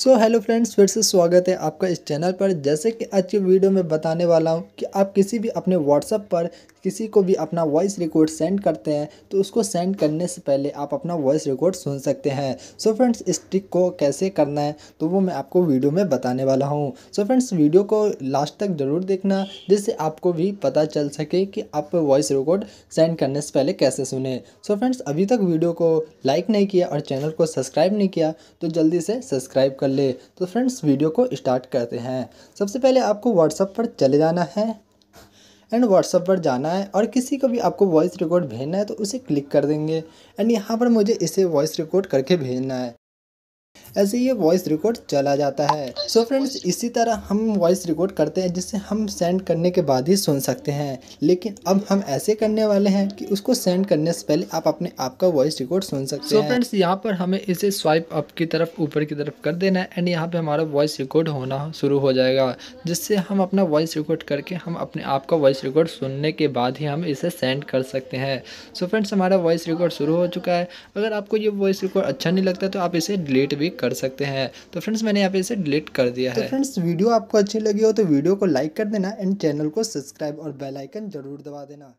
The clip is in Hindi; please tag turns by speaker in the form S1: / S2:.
S1: सो हेलो फ्रेंड्स फिर से स्वागत है आपका इस चैनल पर जैसे कि आज की वीडियो में बताने वाला हूँ कि आप किसी भी अपने व्हाट्सअप पर किसी को भी अपना वॉइस रिकॉर्ड सेंड करते हैं तो उसको सेंड करने से पहले आप अपना वॉइस रिकॉर्ड सुन सकते हैं सो फ्रेंड्स इस ट्रिक को कैसे करना है तो वो मैं आपको वीडियो में बताने वाला हूँ सो फ्रेंड्स वीडियो को लास्ट तक ज़रूर देखना जिससे आपको भी पता चल सके कि आप वॉइस रिकॉर्ड सेंड करने से पहले कैसे सुने सो फ्रेंड्स अभी तक वीडियो को लाइक नहीं किया और चैनल को सब्सक्राइब नहीं किया तो जल्दी से सब्सक्राइब कर कर ले तो फ्रेंड्स वीडियो को स्टार्ट करते हैं सबसे पहले आपको व्हाट्सअप पर चले जाना है एंड व्हाट्सअप पर जाना है और किसी को भी आपको वॉइस रिकॉर्ड भेजना है तो उसे क्लिक कर देंगे एंड यहाँ पर मुझे इसे वॉइस रिकॉर्ड करके भेजना है ऐसे ये वॉइस रिकॉर्ड चला जाता है सो so फ्रेंड्स इसी तरह हम वॉइस रिकॉर्ड करते हैं जिससे हम सेंड करने के बाद ही सुन सकते हैं लेकिन अब हम ऐसे करने वाले हैं कि उसको सेंड करने से पहले आप अपने आप का वॉइस रिकॉर्ड सुन सकते so हैं सो फ्रेंड्स यहाँ पर हमें इसे स्वाइप अप की तरफ ऊपर की तरफ कर देना है एंड यहाँ पर हमारा वॉइस रिकॉर्ड होना शुरू हो जाएगा जिससे हम अपना वॉइस रिकॉर्ड करके हम अपने आप का वॉइस रिकॉर्ड सुनने के बाद ही हम इसे सेंड कर सकते हैं सो फ्रेंड्स हमारा वॉइस रिकॉर्ड शुरू हो चुका है अगर आपको ये वॉइस रिकॉर्ड अच्छा नहीं लगता तो आप इसे डिलीट भी कर कर सकते हैं तो फ्रेंड्स मैंने यहाँ पे इसे डिलीट कर दिया तो है फ्रेंड्स वीडियो आपको अच्छी लगी हो तो वीडियो को लाइक कर देना एंड चैनल को सब्सक्राइब और बेलाइकन जरूर दबा देना